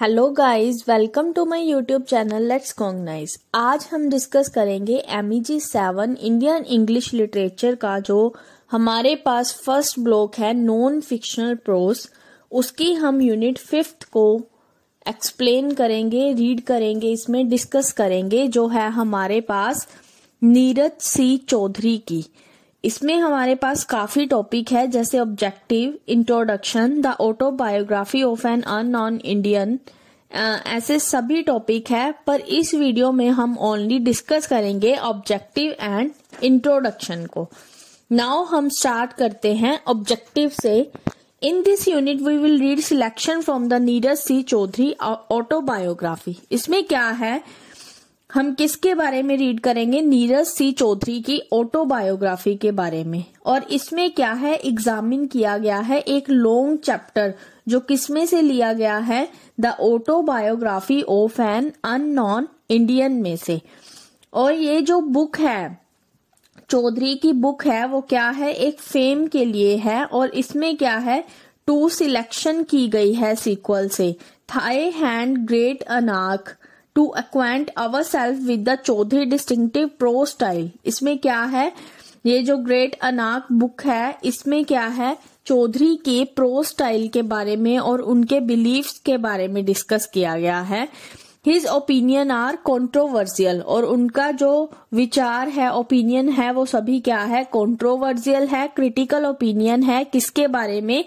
Hello guys welcome to my YouTube channel let's cognize आज हम discuss करेंगे M E G seven Indian English literature का जो हमारे पास फर्स्ट ब्लॉक है नॉन फिक्शनल प्रोस उसकी हम यूनिट फिफ्थ को एक्सप्लेन करेंगे रीड करेंगे इसमें डिस्कस करेंगे जो है हमारे पास नीरज सी चौधरी की इसमें हमारे पास काफी टॉपिक है जैसे objective introduction the autobiography of an un non Indian ऐसे सभी टॉपिक है पर इस वीडियो में हम ओनली डिस्कस करेंगे ऑब्जेक्टिव एंड इंट्रोडक्शन को नाउ हम स्टार्ट करते हैं ऑब्जेक्टिव से in this unit we will read selection from the Nirad C Chaudhuri autobiography इसमें क्या है हम किसके बारे में रीड करेंगे नीरज सी चौधरी की ऑटोबायोग्राफी के बारे में और इसमें क्या है एग्जामिन किया गया है एक लॉन्ग चैप्टर जो किसमें से लिया गया है the autobiography of an unknown Indian में से और ये जो बुक है चौधरी की बुक है वो क्या है एक फेम के लिए है और इसमें क्या है टू सिलेक्शन की गई है सीक्वल से थाई हैंड ग्रेट अनाक to acquaint our self with the Chaudhuri distinctive prose style इसमें क्या है ये जो ग्रेट अनाक बुक है इसमें क्या है चौधरी के प्रो स्टाइल के बारे में और उनके बिलीफ के बारे में डिस्कस किया गया है हिज ओपिनियन आर कॉन्ट्रोवर्सियल और उनका जो विचार है ओपिनियन है वो सभी क्या है कॉन्ट्रोवर्सियल है क्रिटिकल ओपिनियन है किसके बारे में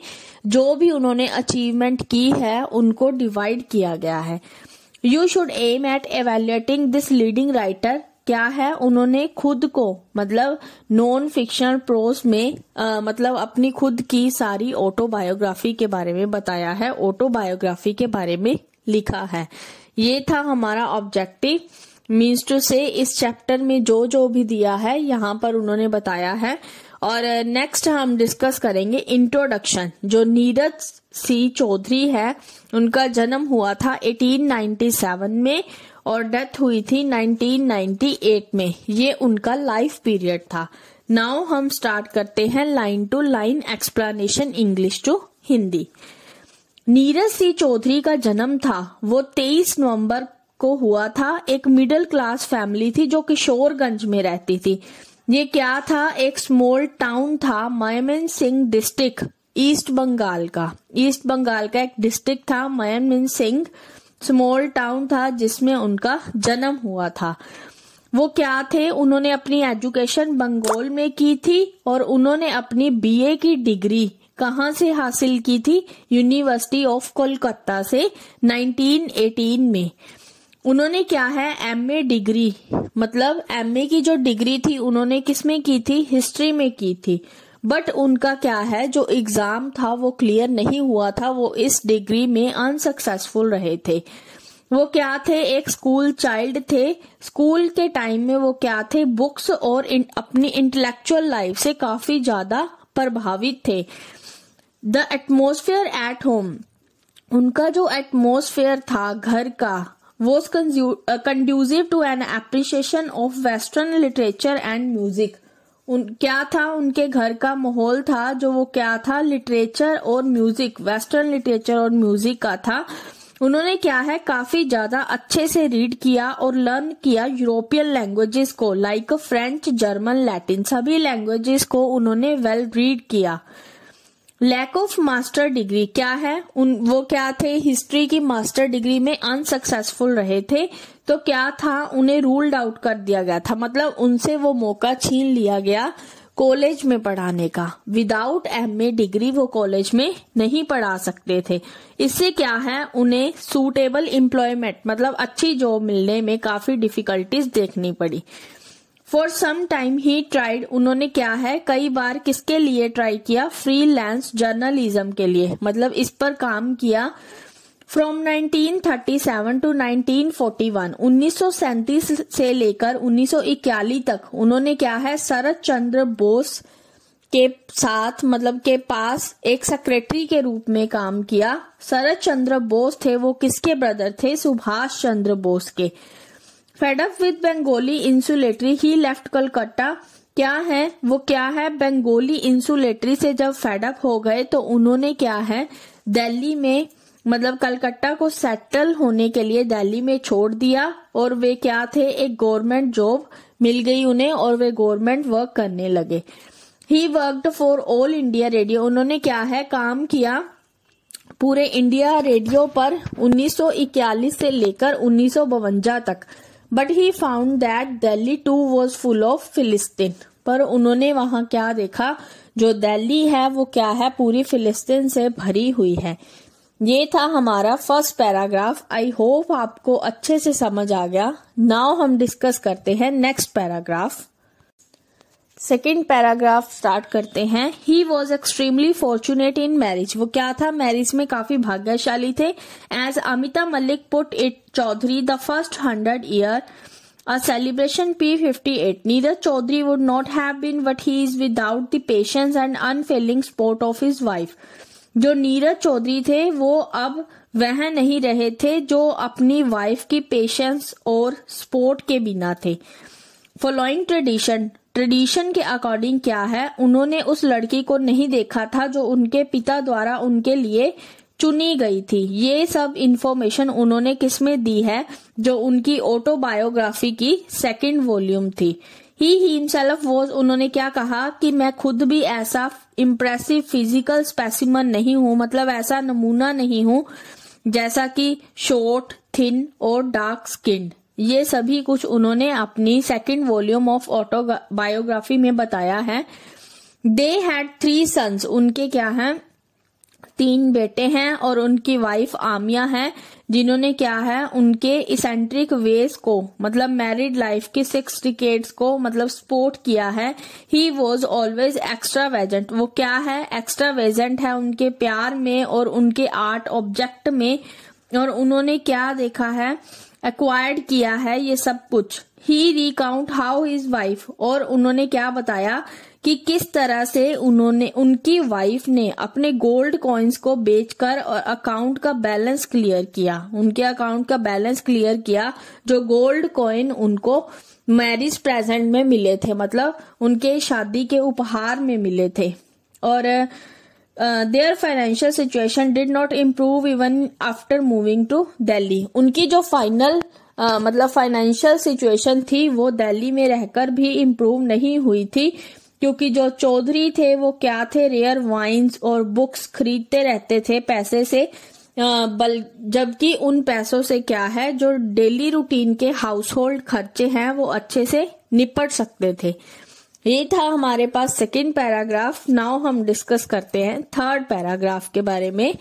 जो भी उन्होंने अचीवमेंट की है उनको डिवाइड किया गया है you should aim at evaluating this leading writer क्या है उन्होंने खुद को मतलब नॉन फिक्शन प्रोस में आ, मतलब अपनी खुद की सारी ऑटोबायोग्राफी के बारे में बताया है ऑटोबायोग्राफी के बारे में लिखा है ये था हमारा ऑब्जेक्टिव मीन्स टू से इस चैप्टर में जो जो भी दिया है यहाँ पर उन्होंने बताया है और नेक्स्ट uh, हम डिस्कस करेंगे इंट्रोडक्शन जो नीरज सी चौधरी है उनका जन्म हुआ था 1897 में और डेथ हुई थी 1998 में ये उनका लाइफ पीरियड था नाउ हम स्टार्ट करते हैं line to line explanation English to Hindi Neeraj C Chaudhuri का जन्म था वो 23 नवंबर को हुआ था एक मिडिल क्लास फैमिली थी जो किशोरगंज में रहती थी ये क्या था एक स्मॉल टाउन था Mymensingh district east Bengal का ईस्ट बंगाल का एक डिस्ट्रिक्ट था मयमिन सिंह स्मॉल टाउन था जिसमें उनका जन्म हुआ था वो क्या थे उन्होंने अपनी एजुकेशन बंगाल में की थी और उन्होंने अपनी बीए की डिग्री कहाँ से हासिल की थी यूनिवर्सिटी ऑफ कोलकाता से 1918 में उन्होंने क्या है एमए डिग्री मतलब एमए की जो डिग्री थी उन्होंने किसमें की थी हिस्ट्री में की थी बट उनका क्या है जो एग्जाम था वो क्लियर नहीं हुआ था वो इस डिग्री में अनसक्सेसफुल रहे थे वो क्या थे एक स्कूल चाइल्ड थे स्कूल के टाइम में वो क्या थे बुक्स और इन, अपनी इंटेलेक्चुअल लाइफ से काफी ज्यादा प्रभावित थे द एटमोस्फेयर एट होम उनका जो एटमोसफेयर था घर का was uh, conducive to an appreciation of western literature and music उन क्या था उनके घर का माहौल था जो वो क्या था लिटरेचर और म्यूजिक वेस्टर्न लिटरेचर और म्यूजिक का था उन्होंने क्या है काफी ज्यादा अच्छे से रीड किया और लर्न किया यूरोपियन लैंग्वेजेस को लाइक फ्रेंच जर्मन लैटिन सभी लैंग्वेजेस को उन्होंने वेल well रीड किया लैक ऑफ मास्टर डिग्री क्या है उन वो क्या थे हिस्ट्री की मास्टर डिग्री में अनसक्सेसफुल रहे थे तो क्या था उन्हें रूल्ड आउट कर दिया गया था मतलब उनसे वो मौका छीन लिया गया कॉलेज में पढ़ाने का विदाउट एम ए डिग्री वो कॉलेज में नहीं पढ़ा सकते थे इससे क्या है उन्हें सूटेबल एम्प्लॉयमेंट मतलब अच्छी जॉब मिलने में काफी डिफिकल्टीज देखनी पड़ी for some time he tried उन्होंने क्या है कई बार किसके लिए ट्राई किया लैंस जर्नलिज्म के लिए मतलब इस पर काम किया फ्रॉम 1937 टू 1941 1937 से लेकर 1941 तक उन्होंने क्या है शरद चंद्र बोस के साथ मतलब के पास एक सेक्रेटरी के रूप में काम किया शरद चंद्र बोस थे वो किसके ब्रदर थे सुभाष चंद्र बोस के fed up with Bengali insularity he left Calcutta क्या है वो क्या है बेंगोली इंसुलेटरी से जब फेडअप हो गए तो उन्होंने क्या है दिल्ली में मतलब कलकत्ता को सेटल होने के लिए दिल्ली में छोड़ दिया और वे क्या थे एक गवर्नमेंट जॉब मिल गई उन्हें और वे गवर्नमेंट वर्क करने लगे he worked for all India radio उन्होंने क्या है काम किया पूरे इंडिया रेडियो पर 1941 से लेकर उन्नीस तक but he found that Delhi too was full of philistines पर उन्होंने वहां क्या देखा जो दिल्ली है वो क्या है पूरी फिलिस्तीन से भरी हुई है ये था हमारा फर्स्ट पैराग्राफ आई होप आपको अच्छे से समझ आ गया नाउ हम डिस्कस करते हैं next paragraph second paragraph start करते हैं he was extremely fortunate in marriage वो क्या था मैरिज में काफी भाग्यशाली थे as Amita Malik put it Chaudhuri the first hundred year celebration P fifty eight Neeraj Chaudhuri would not been what he is without the patience and unfailing support of his wife जो नीरज चौधरी थे वो अब वह नहीं रहे थे जो अपनी वाइफ की पेशेंस और सपोर्ट के बिना थे फॉलोइंग ट्रेडिशन ट्रेडिशन के अकॉर्डिंग क्या है उन्होंने उस लड़की को नहीं देखा था जो उनके पिता द्वारा उनके लिए चुनी गई थी ये सब इन्फॉर्मेशन उन्होंने किसमें दी है जो उनकी ऑटोबायोग्राफी की सेकंड वॉल्यूम थी ही हिमसेल्फ वॉज उन्होंने क्या कहा कि मैं खुद भी ऐसा इम्प्रेसिव फिजिकल स्पेसिमन नहीं हूं मतलब ऐसा नमूना नहीं हूं जैसा कि शॉर्ट थिन और डार्क स्किन ये सभी कुछ उन्होंने अपनी second volume of autobiography में बताया है दे हैड थ्री सन्स उनके क्या हैं तीन बेटे हैं और उनकी वाइफ आमिया है जिन्होंने क्या है उनके इसेंट्रिक वेज को मतलब मैरिड लाइफ के सिक्स टिकेट्स को मतलब सपोर्ट किया है he was always extravagant वो क्या है एक्स्ट्रा वेजेंट है उनके प्यार में और उनके आर्ट ऑब्जेक्ट में और उन्होंने क्या देखा है एक्वायर्ड किया है ये सब कुछ he recount how his wife और उन्होंने क्या बताया कि किस तरह से उन्होंने उनकी वाइफ ने अपने गोल्ड कॉइन्स को बेचकर और अकाउंट का बैलेंस क्लियर किया उनके अकाउंट का बैलेंस क्लियर किया जो गोल्ड कॉइन उनको मैरिज प्रेजेंट में मिले थे मतलब उनके शादी के उपहार में मिले थे और Uh, their financial situation did not improve even after moving to Delhi उनकी जो फाइनल uh, मतलब फाइनेंशियल सिचुएशन थी वो दिल्ली में रहकर भी इम्प्रूव नहीं हुई थी क्योंकि जो चौधरी थे वो क्या थे रेयर वाइन्स और बुक्स खरीदते रहते थे पैसे से uh, बल जबकि उन पैसों से क्या है जो डेली रूटीन के हाउस होल्ड खर्चे हैं वो अच्छे से निपट सकते थे ये था हमारे पास सेकेंड पैराग्राफ नाउ हम डिस्कस करते हैं थर्ड पैराग्राफ के बारे में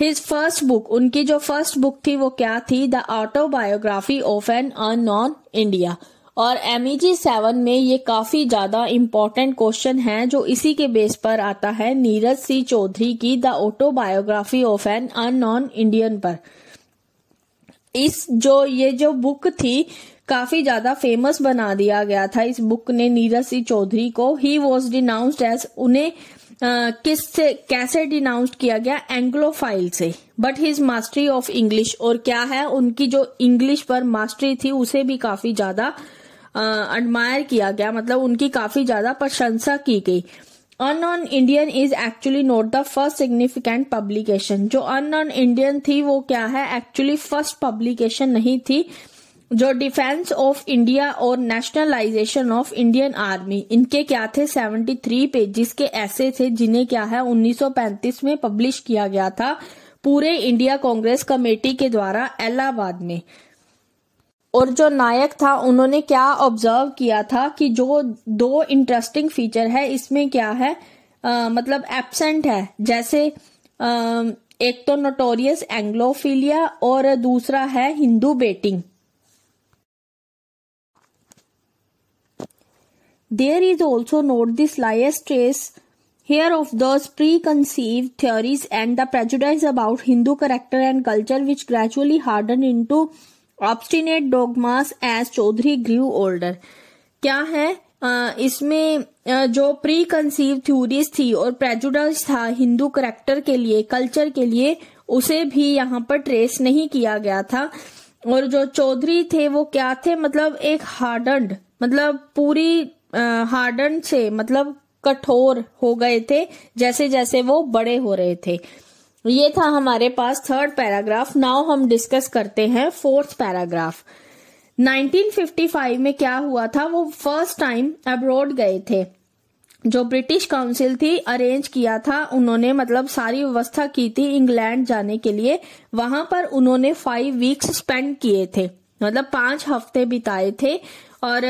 हिज फर्स्ट बुक उनकी जो फर्स्ट बुक थी वो क्या थी the autobiography of an unknown India और एम जी सेवन में ये काफी ज्यादा इम्पोर्टेंट क्वेश्चन है जो इसी के बेस पर आता है नीरज सी चौधरी की the autobiography of an unknown Indian पर इस जो ये जो बुक थी काफी ज्यादा फेमस बना दिया गया था इस बुक ने नीरज सिंह चौधरी को ही वॉज डिनाउंस्ड एज उन्हें Uh, किस से कैसे डिनाउंस्ड किया गया एंग्लो से but his mastery of English और क्या है उनकी जो इंग्लिश पर मास्टरी थी उसे भी काफी ज्यादा एडमायर uh, किया गया मतलब उनकी काफी ज्यादा प्रशंसा की गई on Indian is actually not the first significant publication जो ऑन इंडियन थी वो क्या है एक्चुअली फर्स्ट पब्लिकेशन नहीं थी जो डिफेंस ऑफ इंडिया और नेशनलाइजेशन ऑफ इंडियन आर्मी इनके क्या थे 73 पेजेस के ऐसे थे जिन्हें क्या है 1935 में पब्लिश किया गया था पूरे इंडिया कांग्रेस कमेटी के द्वारा इलाहाबाद में और जो नायक था उन्होंने क्या ऑब्जर्व किया था कि जो दो इंटरेस्टिंग फीचर है इसमें क्या है आ, मतलब एबसेंट है जैसे आ, एक तो नोटोरियस एंग्लोफिलिया और दूसरा है Hindu baiting There is also not the slightest trace here of those preconceived theories and the prejudice about Hindu character and culture which gradually hardened into obstinate dogmas as Chaudhary grew older. kya hai uh, isme uh, jo preconceived theories thi aur prejudice tha hindu character ke liye culture ke liye उसे भी यहाँ पर trace नहीं किया गया था और जो चौधरी थे वो क्या थे मतलब एक हार्डन्ड मतलब पूरी हार्डन से मतलब कठोर हो गए थे जैसे जैसे वो बड़े हो रहे थे ये था हमारे पास थर्ड पैराग्राफ नाउ हम डिस्कस करते हैं फोर्थ पैराग्राफ 1955 में क्या हुआ था वो फर्स्ट टाइम अब्रोड गए थे जो ब्रिटिश काउंसिल थी अरेंज किया था उन्होंने मतलब सारी व्यवस्था की थी इंग्लैंड जाने के लिए वहां पर उन्होंने फाइव वीक्स स्पेंड किए थे मतलब पांच हफ्ते बिताए थे और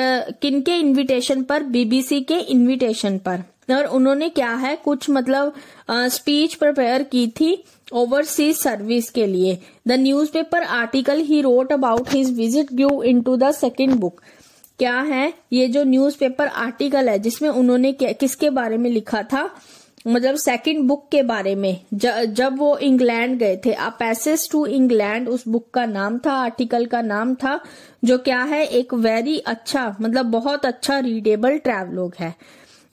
किनके इन्विटेशन पर बीबीसी के इन्विटेशन पर और उन्होंने क्या है कुछ मतलब स्पीच प्रिपेयर की थी ओवरसीज सर्विस के लिए the newspaper article he wrote about his visit in into the second book क्या है ये जो न्यूज़पेपर आर्टिकल है जिसमें उन्होंने किसके बारे में लिखा था मतलब सेकंड बुक के बारे में ज, जब वो इंग्लैंड गए थे अ पैसेज टू इंग्लैंड उस बुक का नाम था आर्टिकल का नाम था जो क्या है एक वेरी अच्छा मतलब बहुत अच्छा रीडेबल ट्रेवलॉग है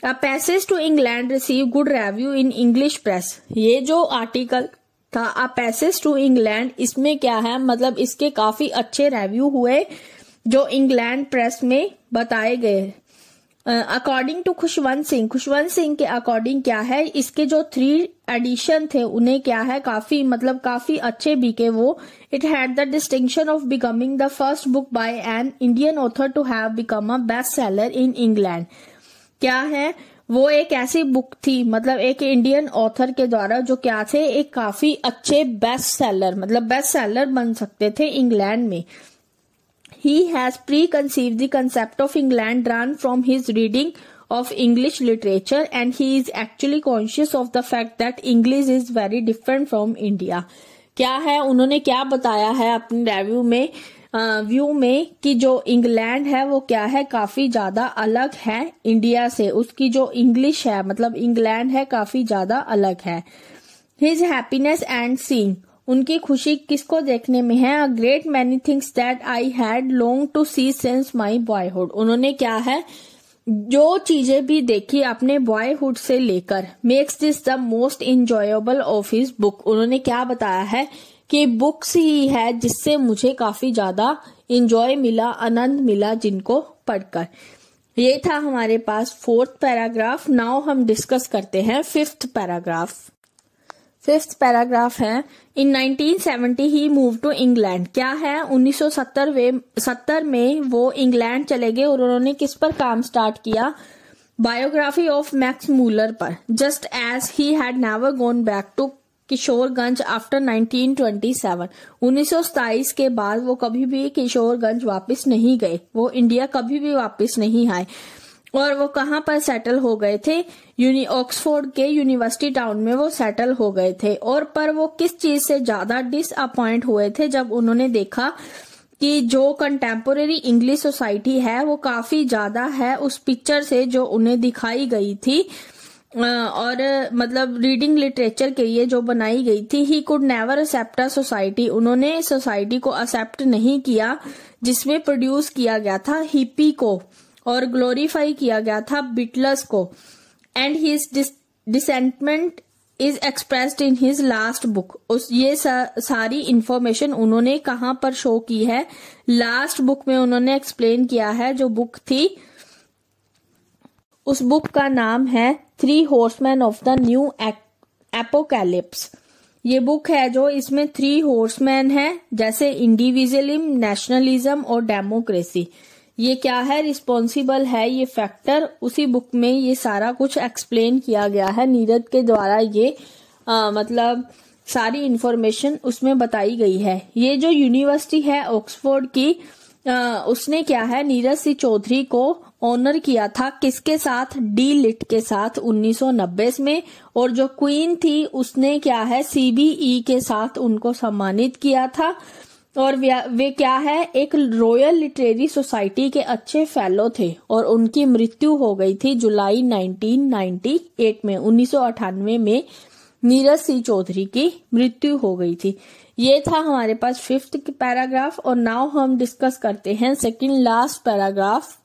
a passage to England receive good review in English press ये जो आर्टिकल था अ पैसेज टू इंग्लैंड इसमें क्या है मतलब इसके काफी अच्छे रेव्यू हुए जो इंग्लैंड प्रेस में बताए गए अकॉर्डिंग टू खुशवंत सिंह खुशवंत सिंह के अकॉर्डिंग क्या है इसके जो थ्री एडिशन थे उन्हें क्या है काफी मतलब काफी अच्छे बिके वो it had the distinction of becoming the first book by an Indian author to have become a best seller in England क्या है वो एक ऐसी बुक थी मतलब एक इंडियन ऑथर के द्वारा जो क्या थे एक काफी अच्छे बेस्ट सेलर मतलब बेस्ट सेलर बन सकते थे इंग्लैंड में he has preconceived the concept of England drawn from his reading of English literature and he is actually conscious of the fact that English is very different from India. kya hai unhone kya bataya hai apne review mein view uh, में कि जो England है वो क्या है काफी ज्यादा अलग है इंडिया से उसकी जो इंग्लिश है मतलब इंग्लैंड है काफी ज्यादा अलग है हिज हैप्पीनेस एंड सीन उनकी खुशी किसको देखने में है a great many things that I had long to see since my boyhood उन्होंने क्या है जो चीजें भी देखी अपने बॉयहुड से लेकर makes this the most enjoyable of his book उन्होंने क्या बताया है कि बुक्स ही है जिससे मुझे काफी ज्यादा इंजॉय मिला आनंद मिला जिनको पढ़कर ये था हमारे पास फोर्थ पैराग्राफ नाउ हम डिस्कस करते हैं फिफ्थ पैराग्राफ फिफ्थ पैराग्राफ है in 1970 he move to England क्या है 1970 वे सत्तर में वो इंग्लैंड चले गए और उन्होंने किस पर काम स्टार्ट किया बायोग्राफी ऑफ मैक्स मूलर पर just as he had never gone back to Kishoreganj after 1927 1927 के बाद वो कभी भी किशोरगंज वापस नहीं गए वो इंडिया कभी भी वापस नहीं आए और वो कहाँ पर सेटल हो गए थे यूनि ऑक्सफोर्ड के यूनिवर्सिटी टाउन में वो सेटल हो गए थे और पर वो किस चीज से ज्यादा डिसअपॉइंट हुए थे जब उन्होंने देखा कि जो कंटेम्पोरेरी इंग्लिश सोसाइटी है वो काफी ज्यादा है उस पिक्चर से जो उन्हें दिखाई गई थी और मतलब रीडिंग लिटरेचर के लिए जो बनाई गई थी he could never accept society उन्होंने सोसाइटी को एक्सेप्ट नहीं किया जिसमें प्रोड्यूस किया गया था हिपी को और ग्लोरीफाई किया गया था बिटलस को and his disenchantment is expressed in his last book उस ये सा, सारी इंफॉर्मेशन उन्होंने कहाँ पर शो की है लास्ट बुक में उन्होंने एक्सप्लेन किया है जो बुक थी उस बुक का नाम है three horsemen of the new apocalypse ये बुक है जो इसमें थ्री हॉर्समैन है जैसे इंडिविजुअलिज्म नेशनलिज्म और डेमोक्रेसी ये क्या है रिस्पॉन्सिबल है ये फैक्टर उसी बुक में ये सारा कुछ एक्सप्लेन किया गया है नीरज के द्वारा ये आ, मतलब सारी इन्फॉर्मेशन उसमें बताई गई है ये जो यूनिवर्सिटी है ऑक्सफोर्ड की आ, उसने क्या है नीरज सिंह चौधरी को ऑनर किया था किसके साथ डी लिट के साथ 1990 में और जो क्वीन थी उसने क्या है सीबीई e के साथ उनको सम्मानित किया था और वे क्या है एक रॉयल लिटरेरी सोसाइटी के अच्छे फेलो थे और उनकी मृत्यु हो गई थी जुलाई 1998 में उन्नीस में नीरज सिंह चौधरी की मृत्यु हो गई थी ये था हमारे पास फिफ्थ पैराग्राफ और नाउ हम डिस्कस करते हैं सेकंड लास्ट पैराग्राफ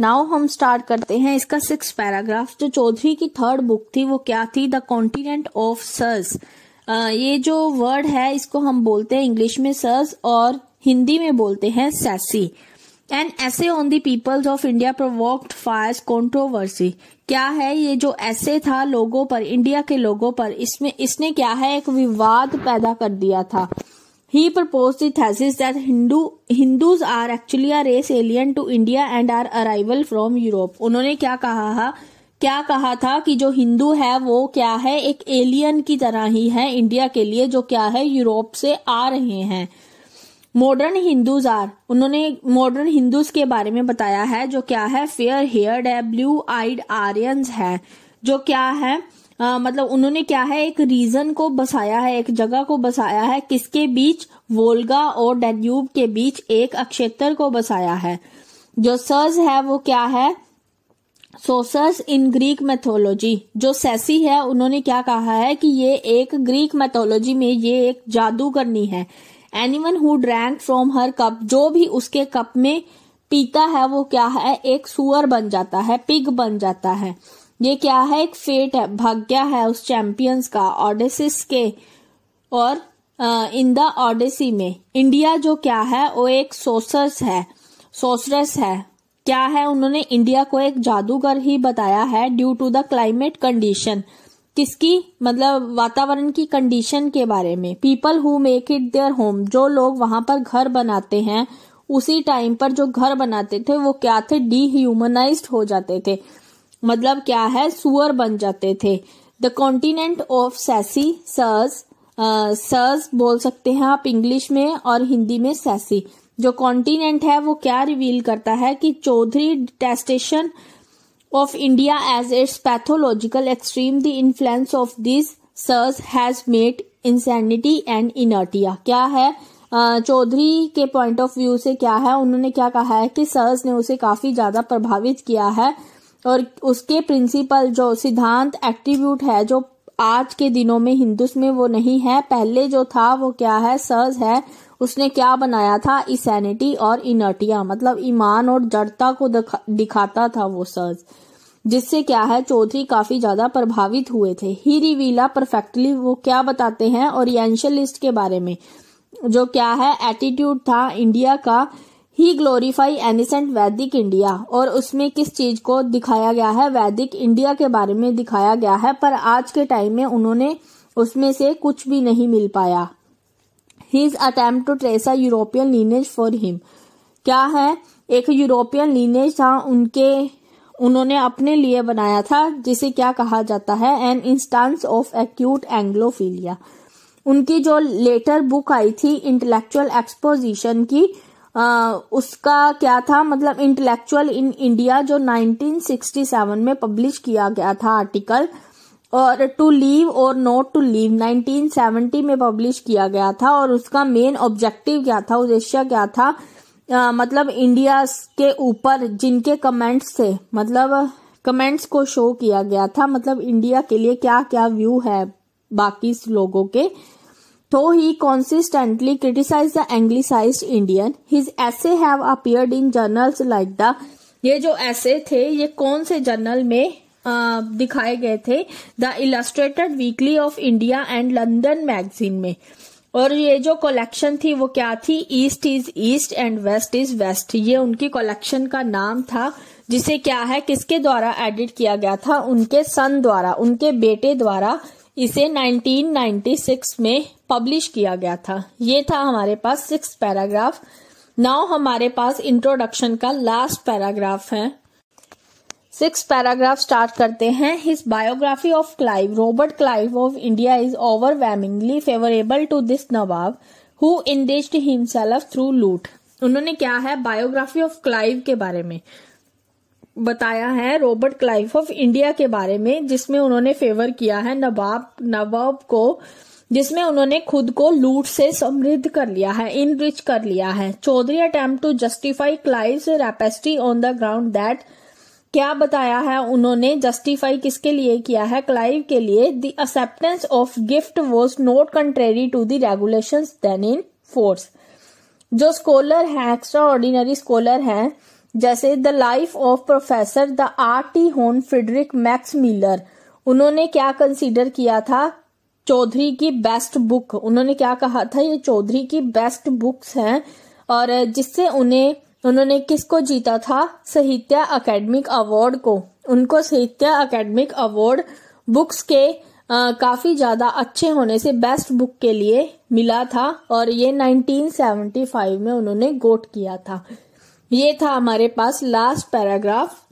नाउ हम स्टार्ट करते हैं इसका सिक्स पैराग्राफ जो चौधरी की थर्ड बुक थी वो क्या थी द कॉन्टिनेंट ऑफ सर्स ये जो वर्ड है इसको हम बोलते हैं इंग्लिश में सर्स और हिंदी में बोलते हैं सैसी and essay on the peoples of India provoked fire controversy क्या है ये जो ऐसे था लोगों पर इंडिया के लोगों पर इसमें इसने क्या है एक विवाद पैदा कर दिया था he propose the that Hindu Hindus are actually are race alien to India and are arrival from Europe उन्होंने क्या कहा है क्या कहा था कि जो हिंदू है वो क्या है एक एलियन की तरह ही है इंडिया के लिए जो क्या है यूरोप से आ रहे हैं मॉडर्न हिंदूज आर उन्होंने मॉडर्न हिंदूज के बारे में बताया है जो क्या है फेयर हेयर्ड है ब्लू आइड आर्यंस है जो क्या है आ, मतलब उन्होंने क्या है एक रीजन को बसाया है एक जगह को बसाया है किसके बीच वोल्गा और डेन्यूब के बीच एक अक्षेत्र को बसाया है जो सर्ज है वो क्या है सोसर्स इन ग्रीक मैथोलॉजी जो सैसी है उन्होंने क्या कहा है कि ये एक ग्रीक मैथोलॉजी में ये एक करनी है anyone who drank from her cup जो भी उसके कप में पीता है वो क्या है एक सुअर बन जाता है पिग बन जाता है ये क्या है एक फेट है भाग्य है उस चैंपियंस का ऑडेसिस के और इन द ऑडेसी में इंडिया जो क्या है वो एक सोसर्स है सोसरस है क्या है उन्होंने इंडिया को एक जादूगर ही बताया है due to the climate condition किसकी मतलब वातावरण की कंडीशन के बारे में people who make it their home जो लोग वहां पर घर बनाते हैं उसी टाइम पर जो घर बनाते थे वो क्या थे डीह्यूमनाइज हो जाते थे मतलब क्या है सुअर बन जाते थे द कॉन्टिनेंट ऑफ सैसी सर्स सर्स बोल सकते हैं आप इंग्लिश में और हिंदी में सैसी जो कॉन्टिनेंट है वो क्या रिवील करता है कि Chaudhuri detestation of India as its pathological extreme the influence of this Circe has made insanity and inertia क्या है चौधरी के पॉइंट ऑफ व्यू से क्या है उन्होंने क्या कहा है कि सर्स ने उसे काफी ज्यादा प्रभावित किया है और उसके प्रिंसिपल जो सिद्धांत एक्टिव्यूट है जो आज के दिनों में हिंदुस में वो नहीं है पहले जो था वो क्या है सर्स है उसने क्या बनाया था इसेनिटी और इनर्टिया मतलब ईमान और जड़ता को दिखाता था वो सर्ज जिससे क्या है चौधरी काफी ज्यादा प्रभावित हुए थे ही रिवीला परफेक्टली वो क्या बताते हैं ओरिएंशलिस्ट के बारे में जो क्या है एटीट्यूड था इंडिया का he glorify ancient Vedic India और उसमें किस चीज को दिखाया गया है वैदिक इंडिया के बारे में दिखाया गया है पर आज के टाइम में उन्होंने उसमें से कुछ भी नहीं मिल पाया his attempt to trace a European lineage for him क्या है एक यूरोपियन लीनेज था उनके उन्होंने अपने लिए बनाया था जिसे क्या कहा जाता है an instance of acute Anglophilia उनकी जो लेटर बुक आई थी इंटेलेक्चुअल एक्सपोजिशन की आ, उसका क्या था मतलब इंटेलेक्चुअल इन इंडिया जो 1967 में पब्लिश किया गया था आर्टिकल और to live or not to live 1970 में पब्लिश किया गया था और उसका मेन ऑब्जेक्टिव क्या था उद्देश्य क्या था आ, मतलब इंडिया के ऊपर जिनके कमेंट्स से मतलब कमेंट्स को शो किया गया था मतलब इंडिया के लिए क्या क्या व्यू है बाकी लोगों के तो he consistently criticise the Anglicise Indian his essays have appeared in journals like the ये जो ऐसे थे ये कौन से जर्नल में दिखाए गए थे the illustrated weekly of India and London magazine में और ये जो कलेक्शन थी वो क्या थी east is east and west is west ये उनकी कलेक्शन का नाम था जिसे क्या है किसके द्वारा एडिट किया गया था उनके सन द्वारा उनके बेटे द्वारा इसे 1996 में पब्लिश किया गया था ये था हमारे पास सिक्स पैराग्राफ नाउ हमारे पास इंट्रोडक्शन का लास्ट पैराग्राफ है सिक्स पैराग्राफ स्टार्ट करते हैं his biography of Clive Robert Clive of India is overwhelmingly favourable to this nawab who enriched himself through loot उन्होंने क्या है बायोग्राफी ऑफ क्लाइव के बारे में बताया है रॉबर्ट क्लाइव ऑफ इंडिया के बारे में जिसमें उन्होंने फेवर किया है नवाब नवाब को जिसमें उन्होंने खुद को लूट से समृद्ध कर लिया है इन रिच कर लिया है Chaudhary attempt to justify Clive rapacity on the ground that क्या बताया है उन्होंने जस्टिफाई किसके लिए किया है क्लाइव के लिए the acceptance of gift was not contrary to the regulation then in force जो स्कॉलर हैं एक्स्ट्रा ऑर्डिनरी स्कॉलर हैं जैसे the life of professor the R T hon Friedrich max Miller उन्होंने क्या कंसीडर किया था चौधरी की बेस्ट बुक उन्होंने क्या कहा था ये चौधरी की बेस्ट बुक्स हैं और जिससे उन्हें उन्होंने किसको जीता था साहित्य अकेडमिक अवार्ड को उनको साहित्य अकेडमिक अवार्ड बुक्स के आ, काफी ज्यादा अच्छे होने से बेस्ट बुक के लिए मिला था और ये 1975 में उन्होंने गोट किया था ये था हमारे पास लास्ट पैराग्राफ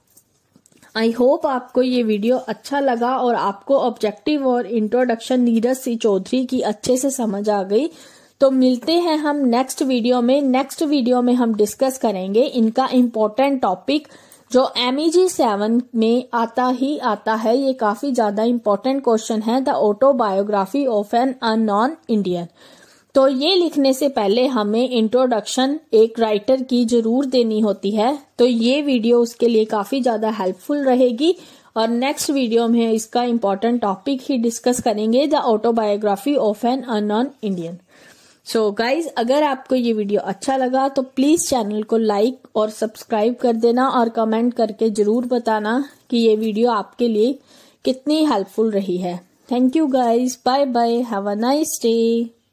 आई होप आपको ये वीडियो अच्छा लगा और आपको ऑब्जेक्टिव और इंट्रोडक्शन नीरज सिंह चौधरी की अच्छे से समझ आ गई तो मिलते हैं हम नेक्स्ट वीडियो में नेक्स्ट वीडियो में हम डिस्कस करेंगे इनका इम्पोर्टेंट टॉपिक जो एम ई जी सेवन में आता ही आता है ये काफी ज्यादा इम्पोर्टेंट क्वेश्चन है the autobiography of an unknown Indian तो ये लिखने से पहले हमें इंट्रोडक्शन एक राइटर की जरूर देनी होती है तो ये वीडियो उसके लिए काफी ज्यादा हेल्पफुल रहेगी और नेक्स्ट वीडियो में इसका इम्पोर्टेंट टॉपिक ही डिस्कस करेंगे the autobiography of an unknown Indian so so guys अगर आपको ये वीडियो अच्छा लगा तो प्लीज़ चैनल को लाइक और सब्सक्राइब कर देना और कमेंट करके ज़रूर बताना कि ये वीडियो आपके लिए कितनी हेल्पफुल रही है thank you guys bye bye have a nice day